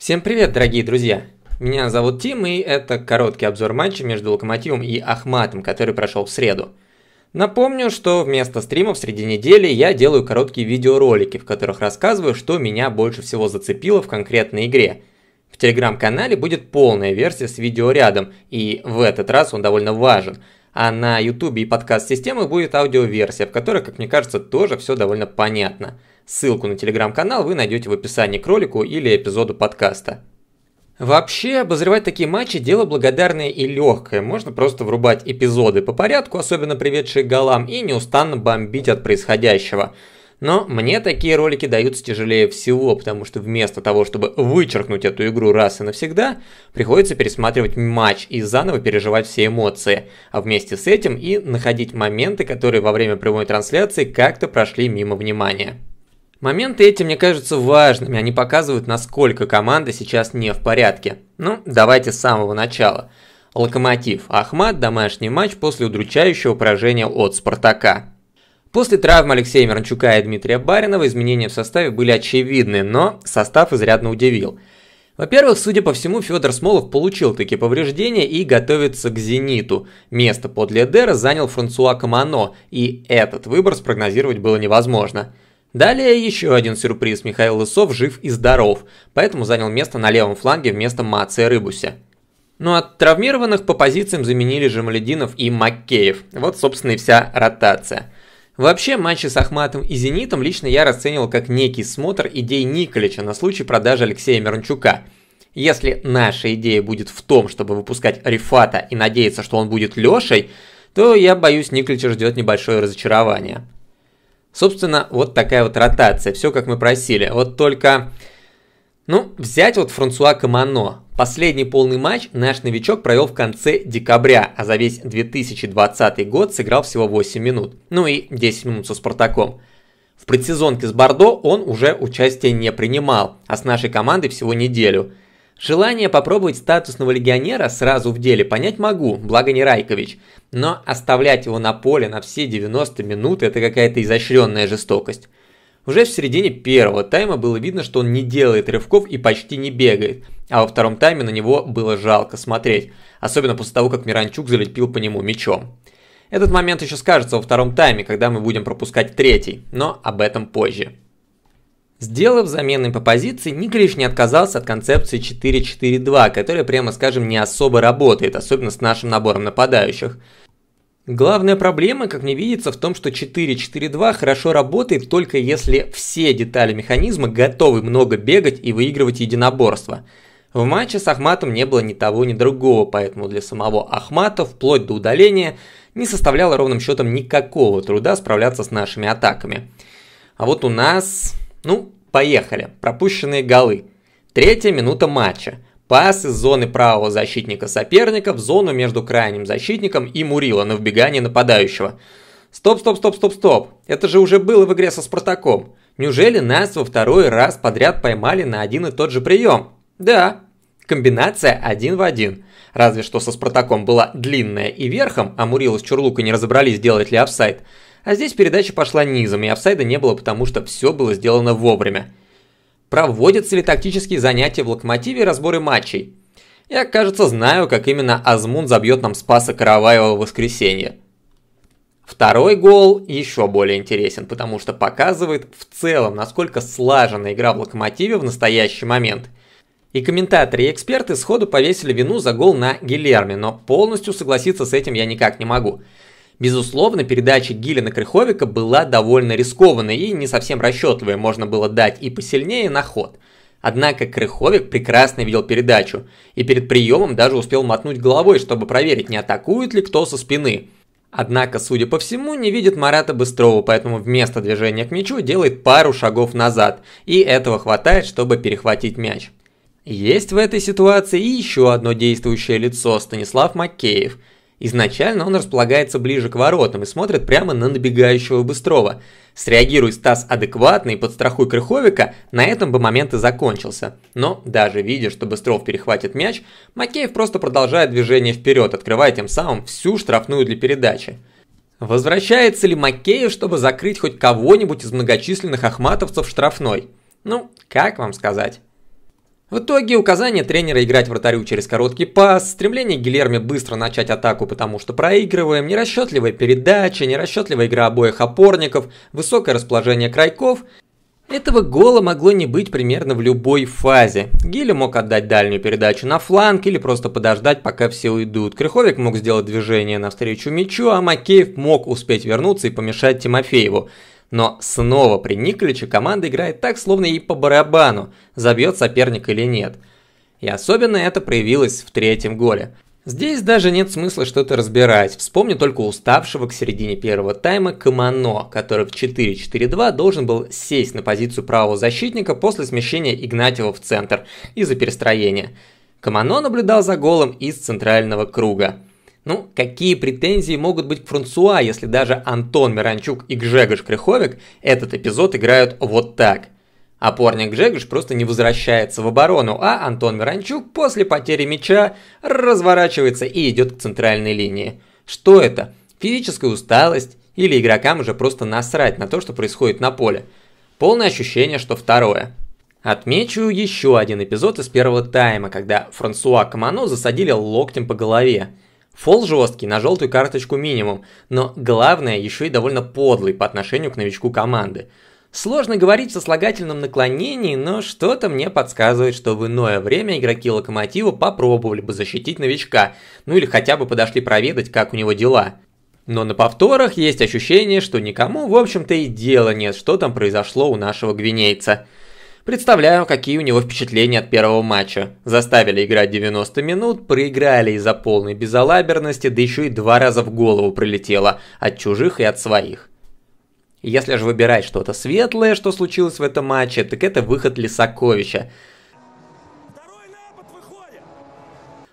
Всем привет, дорогие друзья! Меня зовут Тим, и это короткий обзор матча между Локомотивом и Ахматом, который прошел в среду. Напомню, что вместо стримов среди недели я делаю короткие видеоролики, в которых рассказываю, что меня больше всего зацепило в конкретной игре. В телеграм-канале будет полная версия с видеорядом, и в этот раз он довольно важен – а на YouTube и подкаст системы будет аудиоверсия, в которой, как мне кажется, тоже все довольно понятно. Ссылку на телеграм-канал вы найдете в описании к ролику или эпизоду подкаста. Вообще, обозревать такие матчи – дело благодарное и легкое. Можно просто врубать эпизоды по порядку, особенно приведшие к голам, и неустанно бомбить от происходящего – но мне такие ролики даются тяжелее всего, потому что вместо того, чтобы вычеркнуть эту игру раз и навсегда, приходится пересматривать матч и заново переживать все эмоции, а вместе с этим и находить моменты, которые во время прямой трансляции как-то прошли мимо внимания. Моменты эти мне кажутся важными, они показывают, насколько команда сейчас не в порядке. Ну, давайте с самого начала. Локомотив. Ахмат – домашний матч после удручающего поражения от «Спартака». После травм Алексея Миранчука и Дмитрия Баринова изменения в составе были очевидны, но состав изрядно удивил. Во-первых, судя по всему, Федор Смолов получил такие повреждения и готовится к «Зениту». Место под Ледера занял Франсуа Камано, и этот выбор спрогнозировать было невозможно. Далее еще один сюрприз. Михаил Лысов жив и здоров, поэтому занял место на левом фланге вместо Мация Рыбуся. Но ну, от травмированных по позициям заменили Жемалединов и Маккеев. Вот, собственно, и вся ротация. Вообще, матчи с Ахматом и Зенитом лично я расценивал как некий смотр идей Николича на случай продажи Алексея Мирончука. Если наша идея будет в том, чтобы выпускать Рифата и надеяться, что он будет Лешей, то я боюсь, Николича ждет небольшое разочарование. Собственно, вот такая вот ротация, все как мы просили. Вот только ну, взять вот Франсуа Камано. Последний полный матч наш новичок провел в конце декабря, а за весь 2020 год сыграл всего 8 минут. Ну и 10 минут со Спартаком. В предсезонке с Бордо он уже участия не принимал, а с нашей командой всего неделю. Желание попробовать статусного легионера сразу в деле понять могу, благо не Райкович. Но оставлять его на поле на все 90 минут – это какая-то изощренная жестокость. Уже в середине первого тайма было видно, что он не делает рывков и почти не бегает, а во втором тайме на него было жалко смотреть, особенно после того, как Миранчук залепил по нему мячом. Этот момент еще скажется во втором тайме, когда мы будем пропускать третий, но об этом позже. Сделав замены по позиции, Николич не отказался от концепции 4-4-2, которая, прямо скажем, не особо работает, особенно с нашим набором нападающих. Главная проблема, как мне видится, в том, что 4.4.2 хорошо работает только если все детали механизма готовы много бегать и выигрывать единоборство. В матче с Ахматом не было ни того, ни другого, поэтому для самого Ахмата, вплоть до удаления, не составляло ровным счетом никакого труда справляться с нашими атаками. А вот у нас... Ну, поехали. Пропущенные голы. Третья минута матча. Пас из зоны правого защитника соперника в зону между крайним защитником и Мурила на вбегание нападающего. Стоп, стоп, стоп, стоп, стоп. Это же уже было в игре со Спартаком. Неужели нас во второй раз подряд поймали на один и тот же прием? Да. Комбинация один в один. Разве что со Спартаком была длинная и верхом, а Мурила с Чурлукой не разобрались, делать ли офсайд. А здесь передача пошла низом, и офсайда не было, потому что все было сделано вовремя. Проводятся ли тактические занятия в Локомотиве и разборы матчей? Я, кажется, знаю, как именно Азмун забьет нам Спаса Караваева в воскресенье. Второй гол еще более интересен, потому что показывает в целом, насколько слажена игра в Локомотиве в настоящий момент. И комментаторы, и эксперты сходу повесили вину за гол на Гилерме, но полностью согласиться с этим я никак не могу. Безусловно, передача на Крыховика была довольно рискованной и не совсем расчетливой, можно было дать и посильнее на ход. Однако Крыховик прекрасно видел передачу, и перед приемом даже успел мотнуть головой, чтобы проверить, не атакует ли кто со спины. Однако, судя по всему, не видит Марата Быстрова, поэтому вместо движения к мячу делает пару шагов назад, и этого хватает, чтобы перехватить мяч. Есть в этой ситуации и еще одно действующее лицо – Станислав Макеев – Изначально он располагается ближе к воротам и смотрит прямо на набегающего Быстрова. Среагируй Стас адекватно и подстрахуй Крыховика, на этом бы момент и закончился. Но даже видя, что Быстров перехватит мяч, Макеев просто продолжает движение вперед, открывая тем самым всю штрафную для передачи. Возвращается ли Макеев, чтобы закрыть хоть кого-нибудь из многочисленных ахматовцев штрафной? Ну, как вам сказать? В итоге указание тренера играть вратарю через короткий пас, стремление Гильерми быстро начать атаку, потому что проигрываем, нерасчетливая передача, нерасчетливая игра обоих опорников, высокое расположение крайков. Этого гола могло не быть примерно в любой фазе. Гилли мог отдать дальнюю передачу на фланг или просто подождать, пока все уйдут. Крыховик мог сделать движение навстречу мячу, а Макеев мог успеть вернуться и помешать Тимофееву. Но снова при Николиче команда играет так, словно ей по барабану, забьет соперник или нет. И особенно это проявилось в третьем голе. Здесь даже нет смысла что-то разбирать. Вспомню только уставшего к середине первого тайма Камано, который в 4-4-2 должен был сесть на позицию правого защитника после смещения Игнатьева в центр из-за перестроения. Камано наблюдал за голом из центрального круга. Ну, какие претензии могут быть к Франсуа, если даже Антон Миранчук и Гжегош Крыховик этот эпизод играют вот так? Опорник а Гжегош просто не возвращается в оборону, а Антон Миранчук после потери мяча разворачивается и идет к центральной линии. Что это? Физическая усталость? Или игрокам уже просто насрать на то, что происходит на поле? Полное ощущение, что второе. Отмечу еще один эпизод из первого тайма, когда Франсуа Камано засадили локтем по голове. Фол жесткий, на желтую карточку минимум, но главное еще и довольно подлый по отношению к новичку команды. Сложно говорить со слагательном наклонении, но что-то мне подсказывает, что в иное время игроки Локомотива попробовали бы защитить новичка, ну или хотя бы подошли проведать, как у него дела. Но на повторах есть ощущение, что никому, в общем-то, и дела нет, что там произошло у нашего гвинейца. Представляю, какие у него впечатления от первого матча. Заставили играть 90 минут, проиграли из-за полной безалаберности, да еще и два раза в голову прилетело, от чужих и от своих. Если же выбирать что-то светлое, что случилось в этом матче, так это выход Лисаковича.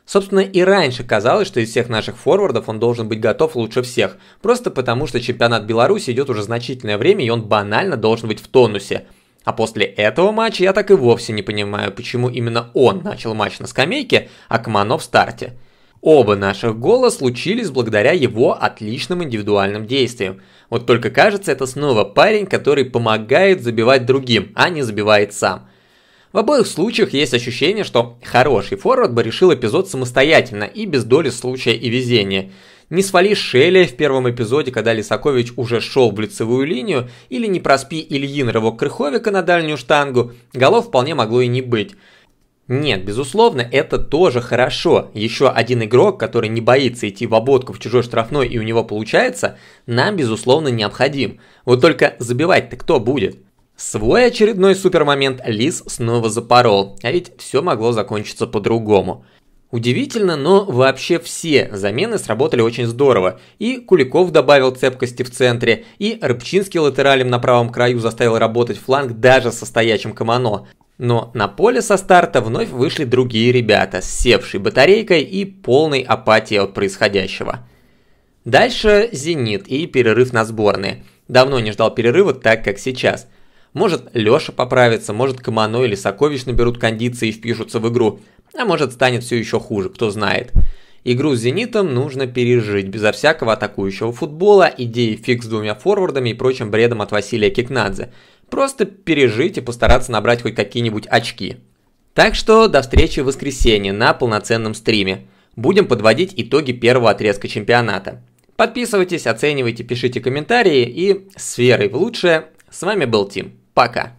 Собственно, и раньше казалось, что из всех наших форвардов он должен быть готов лучше всех, просто потому что чемпионат Беларуси идет уже значительное время и он банально должен быть в тонусе – а после этого матча я так и вовсе не понимаю, почему именно он начал матч на скамейке, а Кмано в старте. Оба наших гола случились благодаря его отличным индивидуальным действиям. Вот только кажется, это снова парень, который помогает забивать другим, а не забивает сам. В обоих случаях есть ощущение, что хороший форвард бы решил эпизод самостоятельно и без доли случая и везения. Не свали Шелли в первом эпизоде, когда Лисакович уже шел в лицевую линию, или не проспи Ильин рывок Крыховика на дальнюю штангу, голов вполне могло и не быть. Нет, безусловно, это тоже хорошо. Еще один игрок, который не боится идти в ободку в чужой штрафной и у него получается, нам, безусловно, необходим. Вот только забивать-то кто будет? Свой очередной супермомент Лис снова запорол, а ведь все могло закончиться по-другому. Удивительно, но вообще все замены сработали очень здорово. И Куликов добавил цепкости в центре, и Рыбчинский латералем на правом краю заставил работать фланг даже со стоячим Камано. Но на поле со старта вновь вышли другие ребята, с севшей батарейкой и полной апатией от происходящего. Дальше «Зенит» и перерыв на сборные. Давно не ждал перерыва так, как сейчас – может, Лёша поправится, может, Камано или Сокович наберут кондиции и впишутся в игру, а может, станет все еще хуже, кто знает. Игру с «Зенитом» нужно пережить, безо всякого атакующего футбола, идеи фикс с двумя форвардами и прочим бредом от Василия Кикнадзе. Просто пережить и постараться набрать хоть какие-нибудь очки. Так что до встречи в воскресенье на полноценном стриме. Будем подводить итоги первого отрезка чемпионата. Подписывайтесь, оценивайте, пишите комментарии и с верой в лучшее. С вами был Тим. Пока.